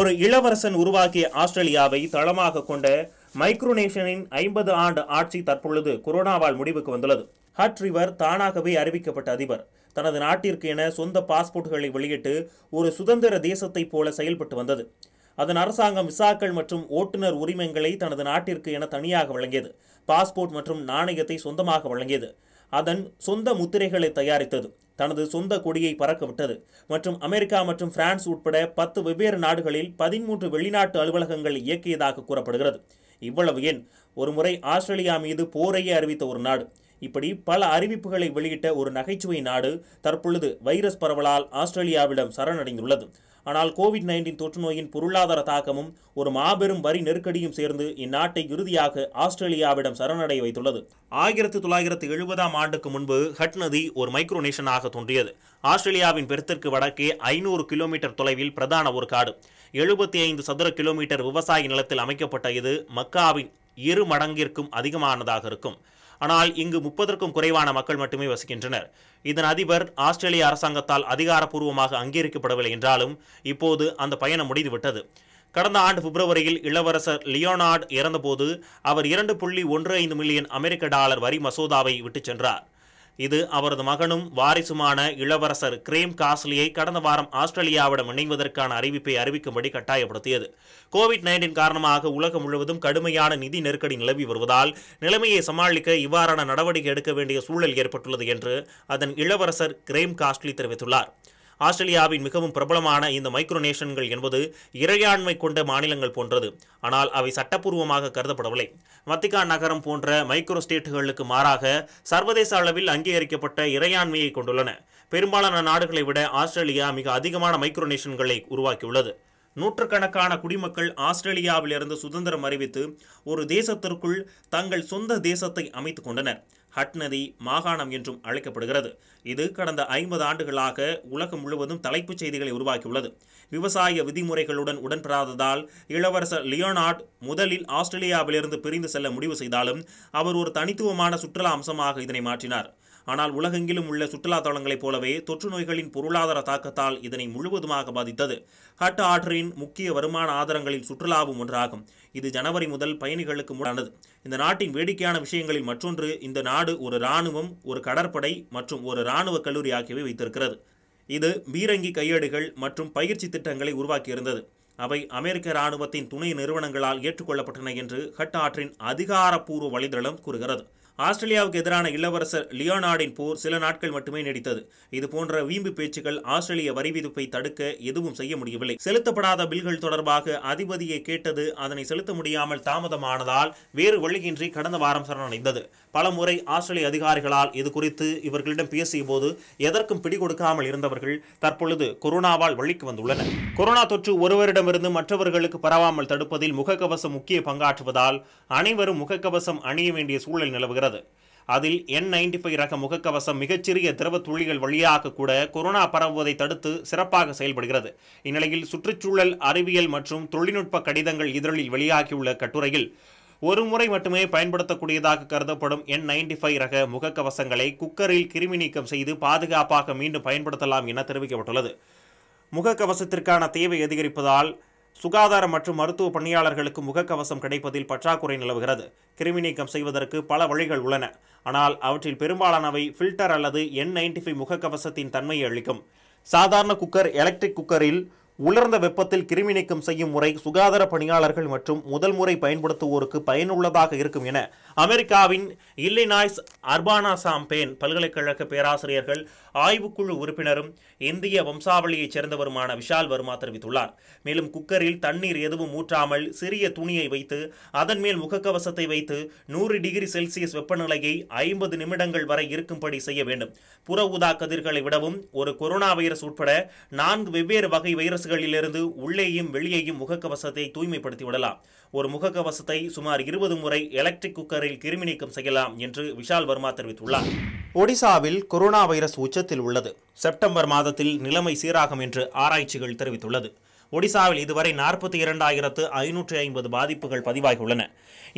ஒரு இளவரசன் உருவாக்கிய ஆஸ்திரேலியாவை தளமாக கொண்ட மைக்ரோனேஷனின் ஐம்பது ஆண்டு ஆட்சி தற்பொழுது கொரோனாவால் முடிவுக்கு வந்துள்ளது ஹட் ரிவர் தானாகவே அறிவிக்கப்பட்ட அதிபர் தனது நாட்டிற்கு என சொந்த பாஸ்போர்ட்டுகளை வெளியிட்டு ஒரு சுதந்திர தேசத்தைப் போல செயல்பட்டு வந்தது அதன் அரசாங்கம் விசாக்கள் மற்றும் ஓட்டுநர் உரிமங்களை தனது நாட்டிற்கு என தனியாக வழங்கியது பாஸ்போர்ட் மற்றும் நாணயத்தை சொந்தமாக வழங்கியது அதன் சொந்த முத்திரைகளை தயாரித்தது தனது சொந்த கொடியை பறக்கவிட்டது மற்றும் அமெரிக்கா மற்றும் பிரான்ஸ் உட்பட பத்து வெவ்வேறு நாடுகளில் பதிமூன்று வெளிநாட்டு அலுவலகங்கள் இயக்கியதாக கூறப்படுகிறது இவ்வளவு ஏன் ஒருமுறை ஆஸ்திரேலியா மீது போரையே அறிவித்த ஒரு நாடு இப்படி பல அறிவிப்புகளை வெளியிட்ட ஒரு நகைச்சுவை நாடு தற்பொழுது வைரஸ் பரவலால் ஆஸ்திரேலியாவிடம் சரணடைந்துள்ளது ஆனால் கோவிட் நைன்டீன் தொற்று நோயின் பொருளாதார தாக்கமும் ஒரு மாபெரும் வரி நெருக்கடியும் சேர்ந்து இந்நாட்டை இறுதியாக ஆஸ்திரேலியாவிடம் சரணடைய வைத்துள்ளது ஆயிரத்தி தொள்ளாயிரத்தி எழுபதாம் ஆண்டுக்கு முன்பு ஹட் நதி ஒரு மைக்ரோநேஷனாக தோன்றியது ஆஸ்திரேலியாவின் பெருத்திற்கு வடக்கே ஐநூறு கிலோமீட்டர் தொலைவில் பிரதான ஒரு காடு எழுபத்தி ஐந்து சதுர கிலோமீட்டர் விவசாய நிலத்தில் அமைக்கப்பட்ட இது மக்காவின் இரு மடங்கிற்கும் அதிகமானதாக இருக்கும் ஆனால் இங்கு முப்பதற்கும் குறைவான மக்கள் மட்டுமே வசிக்கின்றனர் இதன் அதிபர் ஆஸ்திரேலிய அரசாங்கத்தால் அதிகாரப்பூர்வமாக அங்கீகரிக்கப்படவில்லை என்றாலும் இப்போது அந்த பயணம் முடிந்துவிட்டது கடந்த ஆண்டு பிப்ரவரியில் இளவரசர் லியோனார்டு இறந்தபோது அவர் இரண்டு புள்ளி ஒன்று ஐந்து மில்லியன் அமெரிக்க டாலர் வரி மசோதாவை விட்டுச் சென்றார் இது அவரது மகனும் வாரிசுமான இளவரசர் கிரேம் காஸ்லியை கடந்த வாரம் ஆஸ்திரேலியாவிடம் இணைவதற்கான அறிவிப்பை அறிவிக்கும்படி கட்டாயப்படுத்தியது கோவிட் நைன்டீன் காரணமாக உலகம் முழுவதும் கடுமையான நிதி நெருக்கடி நிலவி வருவதால் நிலைமையை சமாளிக்க இவ்வாறான நடவடிக்கை எடுக்க வேண்டிய சூழல் ஏற்பட்டுள்ளது என்று அதன் இளவரசர் கிரேம் காஸ்ட்லி தெரிவித்துள்ளார் ஆஸ்திரேலியாவின் மிகவும் பிரபலமான இந்த மைக்ரோநேஷன்கள் என்பது இறையாண்மை கொண்ட மாநிலங்கள் போன்றது ஆனால் அவை சட்டப்பூர்வமாக கருதப்படவில்லை வத்திகான் நகரம் போன்ற மைக்ரோ ஸ்டேட்டுகளுக்கு மாறாக சர்வதேச அளவில் அங்கீகரிக்கப்பட்ட இறையாண்மையை கொண்டுள்ளன பெரும்பாலான நாடுகளை விட ஆஸ்திரேலியா மிக அதிகமான மைக்ரோநேஷன்களை உருவாக்கியுள்ளது நூற்றுக்கணக்கான குடிமக்கள் ஆஸ்திரேலியாவிலிருந்து சுதந்திரம் அறிவித்து ஒரு தேசத்திற்குள் தங்கள் சொந்த தேசத்தை அமைத்து கொண்டனர் ஹட் நதி மாகாணம் என்றும் அழைக்கப்படுகிறது இது கடந்த ஐம்பது ஆண்டுகளாக உலகம் முழுவதும் தலைப்புச் செய்திகளை உருவாக்கியுள்ளது விவசாய விதிமுறைகளுடன் உடன்படாததால் இளவரசர் லியோனார்ட் முதலில் ஆஸ்திரேலியாவிலிருந்து பிரிந்து செல்ல முடிவு செய்தாலும் அவர் ஒரு தனித்துவமான சுற்றுலா அம்சமாக இதனை மாற்றினார் ஆனால் உலகெங்கிலும் உள்ள சுற்றுலா தளங்களைப் போலவே தொற்று நோய்களின் பொருளாதார தாக்கத்தால் இதனை முழுவதுமாக பாதித்தது ஹட் ஆற்றின் முக்கிய வருமான ஆதாரங்களில் சுற்றுலாவும் ஒன்றாகும் இது ஜனவரி முதல் பயணிகளுக்கு முடானது இந்த நாட்டின் வேடிக்கையான விஷயங்களில் மற்றொன்று இந்த நாடு ஒரு இராணுவம் ஒரு கடற்படை மற்றும் ஒரு இராணுவ கல்லூரி ஆகியவை வைத்திருக்கிறது இது பீரங்கி கையேடுகள் மற்றும் பயிற்சி திட்டங்களை உருவாக்கியிருந்தது அவை அமெரிக்க இராணுவத்தின் துணை நிறுவனங்களால் ஏற்றுக்கொள்ளப்பட்டன என்று ஹட் ஆற்றின் அதிகாரப்பூர்வ வலைதளம் கூறுகிறது ஆஸ்திரேலியாவுக்கு எதிரான இளவரசர் லியோனார்டின் போர் சில நாட்கள் மட்டுமே நீடித்தது இது போன்ற வீம்பு பேச்சுக்கள் ஆஸ்திரேலிய வரி விதிப்பை தடுக்க எதுவும் செய்ய முடியவில்லை செலுத்தப்படாத பில்கள் தொடர்பாக அதிபதியை கேட்டது அதனை செலுத்த முடியாமல் தாமதமானதால் வேறு வழியின்றி கடந்த வாரம் சரணடைந்தது பல முறை ஆஸ்திரேலிய அதிகாரிகளால் இது குறித்து இவர்களிடம் பேசிய போது எதற்கும் பிடிகொடுக்காமல் இருந்தவர்கள் தற்பொழுது கொரோனாவால் வழிக்கு வந்துள்ளனர் கொரோனா தொற்று ஒருவரிடமிருந்து மற்றவர்களுக்கு பரவாமல் தடுப்பதில் முகக்கவசம் முக்கிய பங்காற்றுவதால் அனைவரும் முகக்கவசம் அணிய வேண்டிய சூழல் நிலவுகிறது உள்ளது அதில் என் நைன்டி ஃபைவ் ரக முகக்கவசம் மிகச்சிறிய திரவ துளிகள் வழியாக கூட கொரோனா பரவுவதை தடுத்து சிறப்பாக செயல்படுகிறது இந்நிலையில் சுற்றுச்சூழல் அறிவியல் மற்றும் தொழில்நுட்ப கடிதங்கள் இதழில் வெளியாகியுள்ள கட்டுரையில் ஒரு முறை மட்டுமே பயன்படுத்தக்கூடியதாக கருதப்படும் என் நைன்டி ஃபைவ் ரக முகக்கவசங்களை குக்கரில் கிருமி நீக்கம் செய்து பாதுகாப்பாக மீண்டும் பயன்படுத்தலாம் என தெரிவிக்கப்பட்டுள்ளது முகக்கவசத்திற்கான தேவை அதிகரிப்பதால் சுகாதார மற்றும் மருத்துவ பணியாளர்களுக்கு முகக்கவசம் கிடைப்பதில் பற்றாக்குறை நிலவுகிறது கிருமி நீக்கம் செய்வதற்கு பல வழிகள் உள்ளன ஆனால் அவற்றில் பெரும்பாலானவை ஃபில்டர் அல்லது என் நைன்டி ஃபைவ் முகக்கவசத்தின் தன்மையை அளிக்கும் சாதாரண குக்கர் எலக்ட்ரிக் குக்கரில் உலர்ந்த வெப்பத்தில் கிருமி நீக்கம் செய்யும் முறை சுகாதார பணியாளர்கள் மற்றும் முதல் முறை பயன்படுத்துவோருக்கு பயனுள்ளதாக இருக்கும் என அமெரிக்காவின் இல்லினாய்ஸ் அர்பானா சாம்பேன் பல்கலைக்கழக பேராசிரியர்கள் ஆய்வுக்குழு உறுப்பினரும் இந்திய வம்சாவளியைச் சேர்ந்தவருமான விஷால் வர்மா தெரிவித்துள்ளார் மேலும் குக்கரில் தண்ணீர் எதுவும் ஊற்றாமல் சிறிய துணியை வைத்து அதன் மேல் முகக்கவசத்தை வைத்து நூறு டிகிரி செல்சியஸ் வெப்பநிலையை ஐம்பது நிமிடங்கள் வரை இருக்கும்படி செய்ய வேண்டும் புற ஊதா கதிர்களை விடவும் ஒரு கொரோனா வைரஸ் உட்பட நான்கு வெவ்வேறு வகை வைரஸ்களிலிருந்து உள்ளேயும் வெளியேயும் முகக்கவசத்தை தூய்மைப்படுத்தி விடலாம் ஒரு முகக்கவசத்தை சுமார் இருபது முறை எலக்ட்ரிக் குக்கரில் கிருமி நீக்கம் செய்யலாம் என்று விஷால் வர்மா தெரிவித்துள்ளார் ஒடிசாவில் கொரோனா வைரஸ் உச்சத்தில் உள்ளது செப்டம்பர் மாதத்தில் நிலைமை சீராகும் என்று ஆராய்ச்சிகள் தெரிவித்துள்ளது ஒடிசாவில் இதுவரை நாற்பத்தி இரண்டாயிரத்து ஐநூற்றி ஐம்பது பாதிப்புகள் பதிவாகியுள்ளன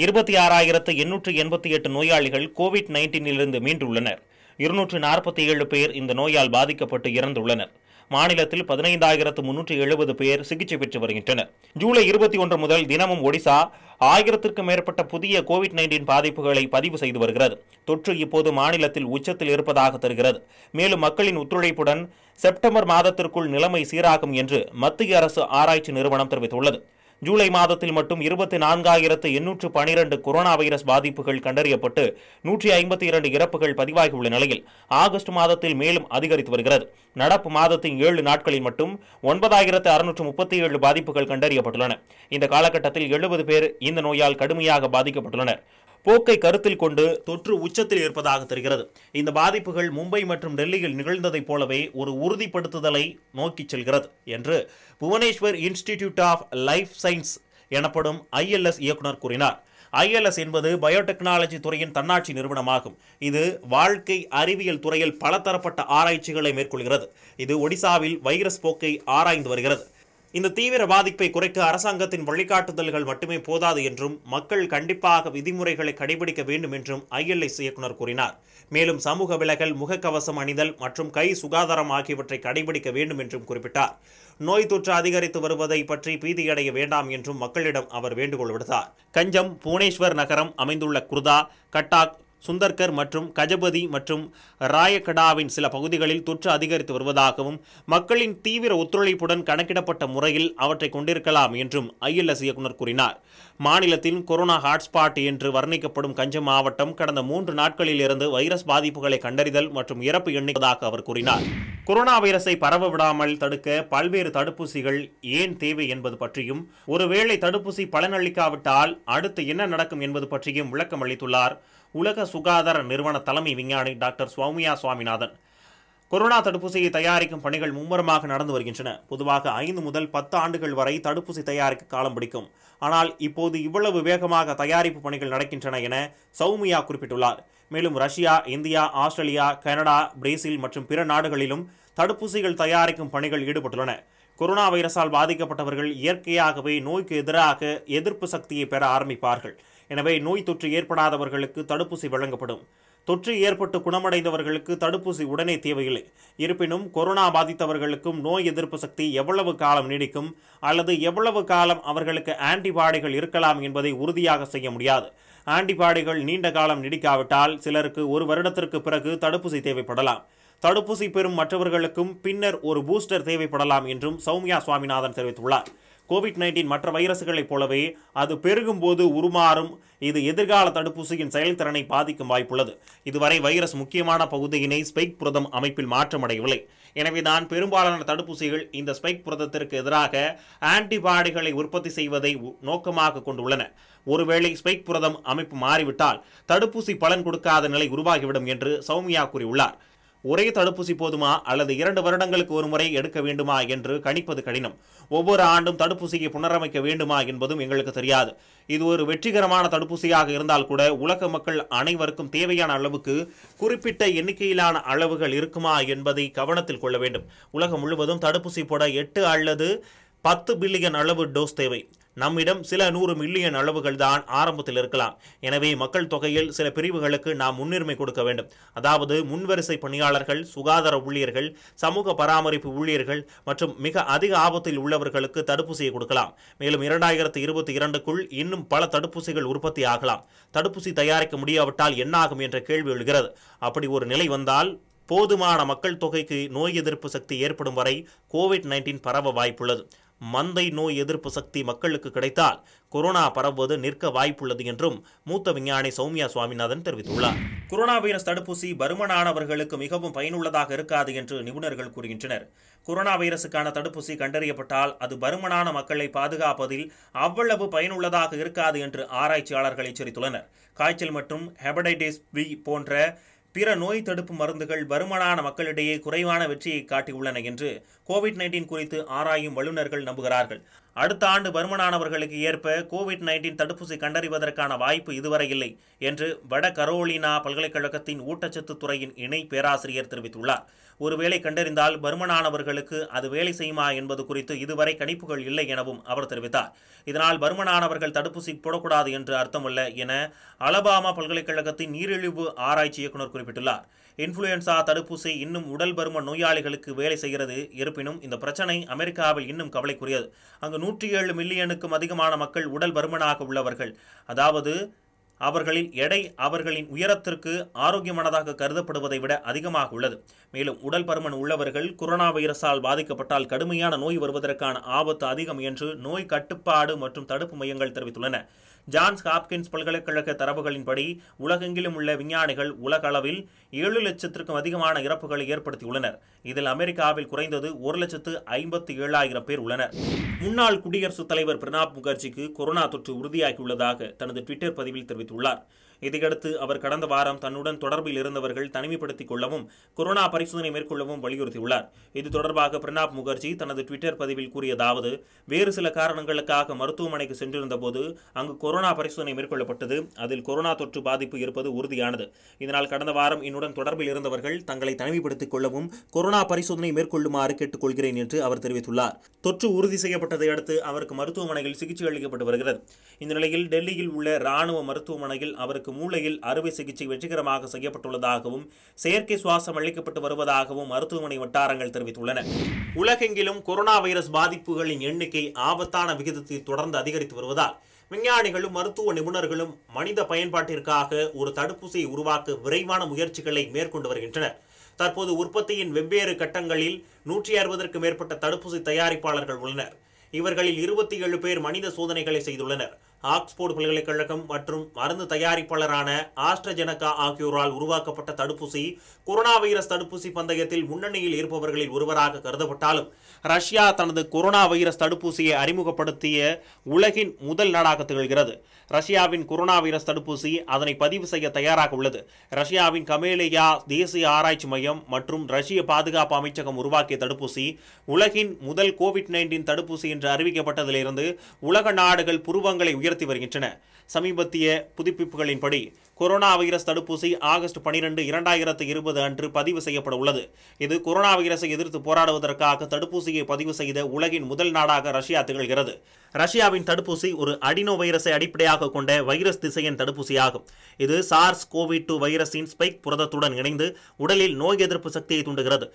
இருபத்தி ஆறாயிரத்து எண்ணூற்று எண்பத்தி எட்டு நோயாளிகள் கோவிட் நைன்டீனிலிருந்து மீண்டுள்ளனர் இருநூற்று நாற்பத்தி ஏழு பேர் இந்த நோயால் பாதிக்கப்பட்டு இறந்துள்ளனர் மாநிலத்தில் பதினைந்தாயிரத்து முன்னூற்றி எழுபது பேர் சிகிச்சை பெற்று வருகின்றனர் ஜூலை இருபத்தி ஒன்று முதல் தினமும் ஒடிசா ஆயிரத்திற்கும் மேற்பட்ட புதிய கோவிட் நைன்டீன் பாதிப்புகளை பதிவு செய்து வருகிறது தொற்று இப்போது மாநிலத்தில் உச்சத்தில் இருப்பதாக தெரிகிறது மேலும் மக்களின் ஒத்துழைப்புடன் செப்டம்பர் மாதத்திற்குள் நிலைமை சீராகும் என்று மத்திய அரசு ஆராய்ச்சி நிறுவனம் தெரிவித்துள்ளது ஜூலை மாதத்தில் மட்டும் இருபத்தி நான்காயிரத்து எண்ணூற்று பனிரண்டு கொரோனா வைரஸ் பாதிப்புகள் கண்டறியப்பட்டு நூற்றி ஐம்பத்தி இரண்டு இறப்புகள் பதிவாகியுள்ள நிலையில் ஆகஸ்ட் மாதத்தில் மேலும் அதிகரித்து வருகிறது நடப்பு மாதத்தின் ஏழு நாட்களில் மட்டும் ஒன்பதாயிரத்து அறுநூற்று முப்பத்தி ஏழு பாதிப்புகள் கண்டறியப்பட்டுள்ளன இந்த காலகட்டத்தில் எழுபது பேர் இந்த நோயால் கடுமையாக பாதிக்கப்பட்டுள்ளனர் போக்கை கருத்தில் கொண்டு தொற்று உச்சத்தில் இருப்பதாக தெரிகிறது இந்த பாதிப்புகள் மும்பை மற்றும் டெல்லியில் நிகழ்ந்ததைப் போலவே ஒரு உறுதிப்படுத்துதலை நோக்கிச் செல்கிறது என்று Bhubaneswar institute of life science எனப்படும் ஐஎல்எஸ் இயக்குனர் கூறினார் ஐஎல்எஸ் என்பது பயோடெக்னாலஜி துறையின் தன்னாட்சி நிறுவனமாகும் இது வாழ்க்கை அறிவியல் துறையில் பலதரப்பட்ட ஆராய்ச்சிகளை மேற்கொள்கிறது இது ஒடிசாவில் வைரஸ் போக்கை ஆராய்ந்து வருகிறது இந்த தீவிர பாதிப்பை குறைக்க அரசாங்கத்தின் வழிகாட்டுதல்கள் மட்டுமே போதாது என்றும் மக்கள் கண்டிப்பாக விதிமுறைகளை கடைபிடிக்க வேண்டும் என்றும் ஐஎல்ஐஸ் இயக்குநர் கூறினார் மேலும் சமூக விலகல் முகக்கவசம் அணிதல் மற்றும் கை சுகாதாரம் ஆகியவற்றை கடைபிடிக்க வேண்டும் என்றும் குறிப்பிட்டார் நோய் தொற்று அதிகரித்து வருவதை பற்றி பீதியடைய வேண்டாம் என்றும் மக்களிடம் அவர் வேண்டுகோள் விடுத்தார் கஞ்சம் புவனேஸ்வர் நகரம் அமைந்துள்ள குர்தா கட்டாக் சுந்தர்கர் மற்றும் கஜபதி மற்றும் ராயக்கடாவின் சில பகுதிகளில் தொற்று அதிகரித்து வருவதாகவும் மக்களின் தீவிர ஒத்துழைப்புடன் கணக்கிடப்பட்ட முறையில் அவற்றை கொண்டிருக்கலாம் என்றும் ஐஎல்எஸ் இயக்குநர் கூறினார் மாநிலத்தின் கொரோனா ஹாட்ஸ்பாட் என்று வர்ணிக்கப்படும் கஞ்சம் மாவட்டம் கடந்த மூன்று நாட்களில் இருந்து வைரஸ் பாதிப்புகளை கண்டறிதல் மற்றும் இறப்பு எண்ணிப்பதாக அவர் கூறினார் கொரோனா வைரஸை பரவ விடாமல் தடுக்க பல்வேறு தடுப்பூசிகள் ஏன் தேவை என்பது பற்றியும் ஒருவேளை தடுப்பூசி பலனளிக்காவிட்டால் அடுத்து என்ன நடக்கும் என்பது பற்றியும் விளக்கம் அளித்துள்ளார் உலக சுகாதார நிறுவன தலைமை விஞ்ஞானி டாக்டர் சௌமியா சுவாமிநாதன் கொரோனா தடுப்பூசியை தயாரிக்கும் பணிகள் மும்முரமாக நடந்து வருகின்றன பொதுவாக ஐந்து முதல் பத்து ஆண்டுகள் வரை தடுப்பூசி தயாரிக்க காலம் பிடிக்கும் ஆனால் இப்போது இவ்வளவு வேகமாக தயாரிப்பு பணிகள் நடக்கின்றன என சௌமியா குறிப்பிட்டுள்ளார் மேலும் Russia India Australia Canada Brazil மற்றும் பிற நாடுகளிலும் தடுப்பூசிகள் தயாரிக்கும் பணிகள் ஈடுபட்டுள்ளன கொரோனா வைரஸால் பாதிக்கப்பட்டவர்கள் இயற்கையாகவே நோய்க்கு எதிராக எதிர்ப்பு சக்தியை பெற ஆரம்பிப்பார்கள் எனவே நோய் தொற்று ஏற்படாதவர்களுக்கு தடுப்பூசி வழங்கப்படும் தொற்று ஏற்பட்டு குணமடைந்தவர்களுக்கு தடுப்பூசி உடனே தேவையில்லை இருப்பினும் கொரோனா பாதித்தவர்களுக்கும் நோய் எதிர்ப்பு சக்தி எவ்வளவு காலம் நீடிக்கும் அல்லது எவ்வளவு காலம் அவர்களுக்கு ஆன்டிபாடிகள் இருக்கலாம் என்பதை உறுதியாக செய்ய முடியாது ஆன்டிபாடிகள் நீண்ட காலம் நீடிக்காவிட்டால் சிலருக்கு ஒரு வருடத்திற்கு பிறகு தடுப்பூசி தேவைப்படலாம் தடுப்பூசி பெறும் மற்றவர்களுக்கும் பின்னர் ஒரு பூஸ்டர் தேவைப்படலாம் என்றும் சௌமியா சுவாமிநாதன் தெரிவித்துள்ளார் கோவிட் நைன்டீன் மற்ற வைரசுகளைப் போலவே அது பெருகும் போது உருமாறும் இது எதிர்கால தடுப்பூசியின் செயல்திறனை பாதிக்கும் வாய்ப்புள்ளது இதுவரை வைரஸ் முக்கியமான பகுதியினை ஸ்பைக் புரதம் அமைப்பில் மாற்றமடையவில்லை எனவேதான் பெரும்பாலான தடுப்பூசிகள் இந்த ஸ்பைக் புரதத்திற்கு எதிராக ஆன்டிபாடிகளை உற்பத்தி செய்வதை நோக்கமாக கொண்டுள்ளன ஒருவேளை ஸ்பைக் புரதம் அமைப்பு மாறிவிட்டால் தடுப்பூசி பலன் கொடுக்காத நிலை உருவாகிவிடும் என்று சௌமியா கூறியுள்ளார் ஒரே தடுப்பூசி போதுமா அல்லது இரண்டு வருடங்களுக்கு ஒரு முறை எடுக்க வேண்டுமா என்று கணிப்பது கடினம் ஒவ்வொரு ஆண்டும் தடுப்பூசியை புனரமைக்க வேண்டுமா என்பதும் எங்களுக்கு தெரியாது இது ஒரு வெற்றிகரமான தடுப்பூசியாக இருந்தால் கூட உலக மக்கள் அனைவருக்கும் தேவையான அளவுக்கு குறிப்பிட்ட எண்ணிக்கையிலான அளவுகள் இருக்குமா என்பதை கவனத்தில் கொள்ள வேண்டும் உலகம் முழுவதும் தடுப்பூசி போட எட்டு அல்லது பத்து பில்லியன் அளவு டோஸ் தேவை நம்மிடம் சில நூறு மில்லியன் அளவுகள் தான் ஆரம்பத்தில் இருக்கலாம் எனவே மக்கள் தொகையில் சில பிரிவுகளுக்கு நாம் முன்னுரிமை கொடுக்க வேண்டும் அதாவது முன்வரிசை பணியாளர்கள் சுகாதார ஊழியர்கள் சமூக பராமரிப்பு ஊழியர்கள் மற்றும் மிக அதிக ஆபத்தில் உள்ளவர்களுக்கு தடுப்பூசியை கொடுக்கலாம் மேலும் இரண்டாயிரத்து இருபத்தி இரண்டுக்குள் இன்னும் பல தடுப்பூசிகள் உற்பத்தி ஆகலாம் தடுப்பூசி தயாரிக்க முடியாவிட்டால் என்னாகும் என்ற கேள்வி எழுகிறது அப்படி ஒரு நிலை வந்தால் போதுமான மக்கள் தொகைக்கு நோய் எதிர்ப்பு சக்தி ஏற்படும் வரை கோவிட் நைன்டீன் பரவ வாய்ப்புள்ளது மந்தை நோய் எதிர்ப்பு சக்தி மக்களுக்கு கிடைத்தால் கொரோனா பரவுவது நிற்க வாய்ப்புள்ளது என்றும் மூத்த விஞ்ஞானி சௌமியா சுவாமிநாதன் தெரிவித்துள்ளார் கொரோனா வைரஸ் தடுப்பூசி பருமனானவர்களுக்கு மிகவும் பயனுள்ளதாக இருக்காது என்று நிபுணர்கள் கூறுகின்றனர் கொரோனா வைரசுக்கான தடுப்பூசி கண்டறியப்பட்டால் அது பருமனான மக்களை பாதுகாப்பதில் அவ்வளவு பயனுள்ளதாக இருக்காது என்று ஆராய்ச்சியாளர்கள் எச்சரித்துள்ளனர் காய்ச்சல் மற்றும் ஹெபடைட்டிஸ் பி போன்ற பிற நோய் தடுப்பு மருந்துகள் வருமானான மக்களிடையே குறைவான வெற்றியை காட்டியுள்ளன என்று கோவிட் நைன்டீன் குறித்து ஆராயும் வல்லுநர்கள் நம்புகிறார்கள் அடுத்த ஆண்டு வருமனானவர்களுக்கு ஏற்ப கோவிட் நைன்டீன் தடுப்பூசி கண்டறிவதற்கான வாய்ப்பு இதுவரை இல்லை என்று வட கரோலினா பல்கலைக்கழகத்தின் ஊட்டச்சத்து துறையின் இணை பேராசிரியர் தெரிவித்துள்ளார் ஒருவேளை கண்டறிந்தால் பருமனானவர்களுக்கு அது வேலை செய்யுமா என்பது குறித்து இதுவரை கணிப்புகள் இல்லை எனவும் அவர் தெரிவித்தார் இதனால் பருமனானவர்கள் தடுப்பூசி போடக்கூடாது என்று அர்த்தமல்ல என அலபாமா பல்கலைக்கழகத்தின் நீரிழிவு ஆராய்ச்சி இயக்குநர் குறிப்பிட்டுள்ளார் இன்ஃப்ளூயன்சா தடுப்பூசி இன்னும் உடல் பருமன் நோயாளிகளுக்கு வேலை செய்கிறது இருப்பினும் இந்த பிரச்சனை அமெரிக்காவில் இன்னும் கவலைக்குரியது அங்கு நூற்றி ஏழு மில்லியனுக்கும் அதிகமான மக்கள் உடல் பருமனாக உள்ளவர்கள் அதாவது அவர்களின் எடை அவர்களின் உயரத்திற்கு ஆரோக்கியமானதாக கருதப்படுவதை விட அதிகமாக உள்ளது மேலும் உடல் பருமன் உள்ளவர்கள் கொரோனா வைரஸால் பாதிக்கப்பட்டால் கடுமையான நோய் வருவதற்கான ஆபத்து அதிகம் என்று நோய் கட்டுப்பாடு மற்றும் தடுப்பு மையங்கள் தெரிவித்துள்ளன ஜான்ஸ் ஹாப்கின்ஸ் பல்கலைக்கழக தரவுகளின்படி உலகெங்கிலும் உள்ள விஞ்ஞானிகள் உலக அளவில் ஏழு லட்சத்திற்கும் அதிகமான இறப்புகளை ஏற்படுத்தியுள்ளனர் இதில் அமெரிக்காவில் குறைந்தது ஒரு லட்சத்து ஐம்பத்தி ஏழாயிரம் பேர் உள்ளனர் முன்னாள் குடியரசுத் தலைவர் பிரணாப் முகர்ஜிக்கு கொரோனா தொற்று உறுதியாகியுள்ளதாக தனது ட்விட்டர் பதிவில் தெரிவித்துள்ளார் இதையடுத்து அவர் கடந்த வாரம் தன்னுடன் தொடர்பில் இருந்தவர்கள் தனிமைப்படுத்திக் கொள்ளவும் கொரோனா பரிசோதனை மேற்கொள்ளவும் வலியுறுத்தியுள்ளார் இது தொடர்பாக பிரணாப் முகர்ஜி தனது டுவிட்டர் பதிவில் கூறியதாவது வேறு சில காரணங்களுக்காக மருத்துவமனைக்கு சென்றிருந்தபோது அங்கு கொரோனா பரிசோதனை மேற்கொள்ளப்பட்டது அதில் கொரோனா தொற்று பாதிப்பு இருப்பது உறுதியானது இதனால் கடந்த வாரம் என்னுடன் தொடர்பில் இருந்தவர்கள் தங்களை தனிமைப்படுத்திக் கொள்ளவும் கொரோனா பரிசோதனை மேற்கொள்ளுமாறு கேட்டுக்கொள்கிறேன் என்று அவர் தெரிவித்துள்ளார் தொற்று உறுதி செய்யப்பட்டதை அடுத்து அவருக்கு மருத்துவமனையில் சிகிச்சை அளிக்கப்பட்டு வருகிறது இந்த நிலையில் டெல்லியில் உள்ள ராணுவ மருத்துவமனையில் அவருக்கு மூளையில் அறுவை சிகிச்சை வெற்றிகரமாக செய்யப்பட்டுள்ளதாகவும் செயற்கை சுவாசம் அளிக்கப்பட்டு வருவதாகவும் மருத்துவமனை வட்டாரங்கள் தெரிவித்துள்ளன உலகெங்கிலும் கொரோனா வைரஸ் பாதிப்புகளின் எண்ணிக்கை ஆபத்தான விகிதத்தில் தொடர்ந்து அதிகரித்து வருவதால் விஞ்ஞானிகளும் மருத்துவ நிபுணர்களும் மனித பயன்பாட்டிற்காக ஒரு தடுப்பூசியை உருவாக்க விரைவான முயற்சிகளை மேற்கொண்டு வருகின்றனர் தற்போது உற்பத்தியின் வெவ்வேறு கட்டங்களில் நூற்றி அறுபதற்கு மேற்பட்ட தடுப்பூசி தயாரிப்பாளர்கள் உள்ளனர் இவர்களில் இருபத்தி ஏழு பேர் மனித சோதனைகளை செய்துள்ளனர் ஆக்ஸ்போர்ட் பல்கலைக்கழகம் மற்றும் மருந்து தயாரிப்பாளரான ஆஸ்ட்ரஜெனகா ஆகியோரால் உருவாக்கப்பட்ட தடுப்பூசி கொரோனா வைரஸ் தடுப்பூசி பந்தயத்தில் முன்னணியில் இருப்பவர்களில் ஒருவராக கருதப்பட்டாலும் ரஷ்யா தனது கொரோனா வைரஸ் தடுப்பூசியை அறிமுகப்படுத்திய உலகின் முதல் நாடாக திகழ்கிறது ரஷ்யாவின் கொரோனா வைரஸ் தடுப்பூசி அதனை பதிவு செய்ய தயாராக உள்ளது ரஷ்யாவின் கமேலியா தேசிய ஆராய்ச்சி மையம் மற்றும் ரஷ்ய பாதுகாப்பு அமைச்சகம் உருவாக்கிய தடுப்பூசி உலகின் முதல் கோவிட் நைன்டீன் தடுப்பூசி என்று அறிவிக்கப்பட்டதிலிருந்து உலக நாடுகள் புருவங்களை உயர் உயர்த்தி வருகின்றன சமீபத்திய புதுப்பிப்புகளின்படி கொரோனா வைரஸ் தடுப்பூசி ஆகஸ்ட் பனிரெண்டு இரண்டாயிரத்து இருபது அன்று பதிவு செய்யப்பட உள்ளது இது கொரோனா வைரஸை எதிர்த்து போராடுவதற்காக தடுப்பூசியை பதிவு செய்த உலகின் முதல் நாடாக ரஷ்யா திகழ்கிறது ரஷ்யாவின் தடுப்பூசி ஒரு அடினோ வைரஸை அடிப்படையாக கொண்ட வைரஸ் திசையன் தடுப்பூசியாகும் இது சார்ஸ் கோவிட் டூ வைரஸின் ஸ்பைக் புரதத்துடன் இணைந்து உடலில் நோய் எதிர்ப்பு சக்தியை தூண்டுகிறது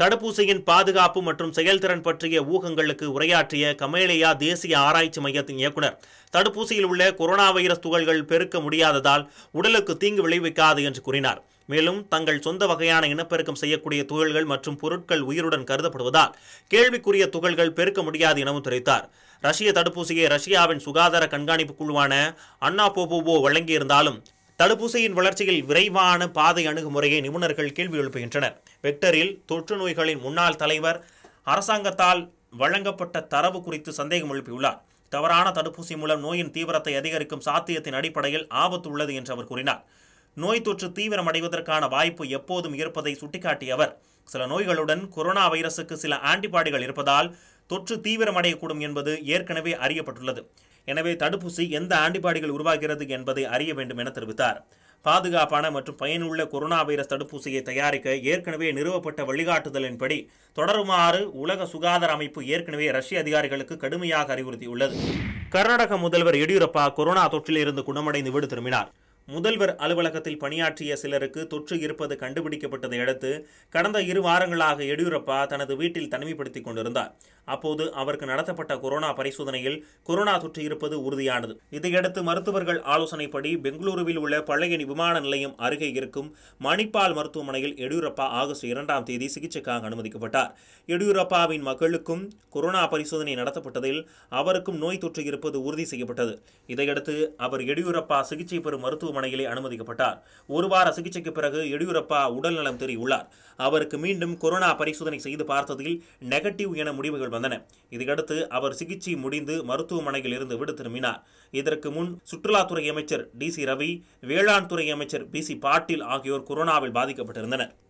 தடுப்பூசியின் பாதுகாப்பு மற்றும் செயல்திறன் பற்றிய ஊகங்களுக்கு உரையாற்றிய கமேலியா தேசிய ஆராய்ச்சி மையத்தின் இயக்குனர் தடுப்பூசியில் உள்ள கொரோனா வைரஸ் துகள்கள் பெருக்க முடியாததால் உடலுக்கு தீங்கு விளைவிக்காது என்று கூறினார் மேலும் தங்கள் சொந்த வகையான இனப்பெருக்கம் செய்யக்கூடிய துகள்கள் மற்றும் பொருட்கள் உயிருடன் கருதப்படுவதால் கேள்விக்குரிய துகள்கள் பெருக்க முடியாது எனவும் தெரிவித்தார் ரஷ்ய தடுப்பூசியை ரஷ்யாவின் சுகாதார கண்காணிப்பு குழுவான அண்ணா போபோவோ வழங்கியிருந்தாலும் தடுப்பூசியின் வளர்ச்சியில் விரைவான பாதை அணுகுமுறையை நிபுணர்கள் கேள்வி எழுப்புகின்றனர் வெக்டரில் தொற்று நோய்களின் முன்னாள் தலைவர் அரசாங்கத்தால் வழங்கப்பட்ட தரவு குறித்து சந்தேகம் எழுப்பியுள்ளார் தவறான தடுப்பூசி மூலம் நோயின் தீவிரத்தை அதிகரிக்கும் சாத்தியத்தின் அடிப்படையில் ஆபத்து உள்ளது என்று அவர் கூறினார் நோய் தொற்று தீவிரமடைவதற்கான வாய்ப்பு எப்போதும் இருப்பதை சுட்டிக்காட்டிய அவர் சில நோய்களுடன் கொரோனா வைரசுக்கு சில ஆன்டிபாடிகள் இருப்பதால் தொற்று தீவிரமடையக்கூடும் என்பது ஏற்கனவே அறியப்பட்டுள்ளது எனவே தடுப்பூசி எந்த ஆன்டிபாடிகள் உருவாகிறது என்பதை அறிய வேண்டும் என தெரிவித்தார் பாதுகாப்பான மற்றும் பயனுள்ள கொரோனா வைரஸ் தடுப்பூசியை தயாரிக்க ஏற்கனவே நிறுவப்பட்ட வழிகாட்டுதலின்படி தொடருமாறு உலக சுகாதார அமைப்பு ஏற்கனவே ரஷ்ய அதிகாரிகளுக்கு கடுமையாக அறிவுறுத்தியுள்ளது கர்நாடக முதல்வர் எடியூரப்பா கொரோனா தொற்றிலிருந்து குணமடைந்து வீடு திரும்பினார் முதல்வர் அலுவலகத்தில் பணியாற்றிய சிலருக்கு தொற்று இருப்பது கண்டுபிடிக்கப்பட்டதை அடுத்து கடந்த இரு வாரங்களாக எடியூரப்பா தனது வீட்டில் தனிமைப்படுத்திக் கொண்டிருந்தார் அப்போது அவருக்கு நடத்தப்பட்ட கொரோனா பரிசோதனையில் கொரோனா தொற்று இருப்பது உறுதியானது இதையடுத்து மருத்துவர்கள் ஆலோசனைப்படி பெங்களூருவில் உள்ள பழைய விமான நிலையம் அருகே இருக்கும் மணிப்பால் மருத்துவமனையில் எடியூரப்பா ஆகஸ்ட் இரண்டாம் தேதி சிகிச்சைக்காக அனுமதிக்கப்பட்டார் எடியூரப்பாவின் மகளுக்கும் கொரோனா பரிசோதனை நடத்தப்பட்டதில் அவருக்கும் நோய் தொற்று இருப்பது உறுதி செய்யப்பட்டது இதையடுத்து அவர் எடியூரப்பா சிகிச்சை பெறும் மருத்துவமனை மருத்துவமனையிலே அனுமதிக்கப்பட்டார் வார சிகிச்சைக்கு பிறகு எடியூரப்பா உடல்நலம் தெரிவித்துள்ளார் அவருக்கு மீண்டும் கொரோனா பரிசோதனை செய்து பார்த்ததில் நெகட்டிவ் என முடிவுகள் வந்தன இதையடுத்து அவர் சிகிச்சை முடிந்து மருத்துவமனையில் இருந்து விடு திரும்பினார் இதற்கு முன் சுற்றுலாத்துறை அமைச்சர் டி சி ரவி வேளாண் துறை அமைச்சர் பி சி பாட்டீல் ஆகியோர் கொரோனாவில் பாதிக்கப்பட்டிருந்தனர்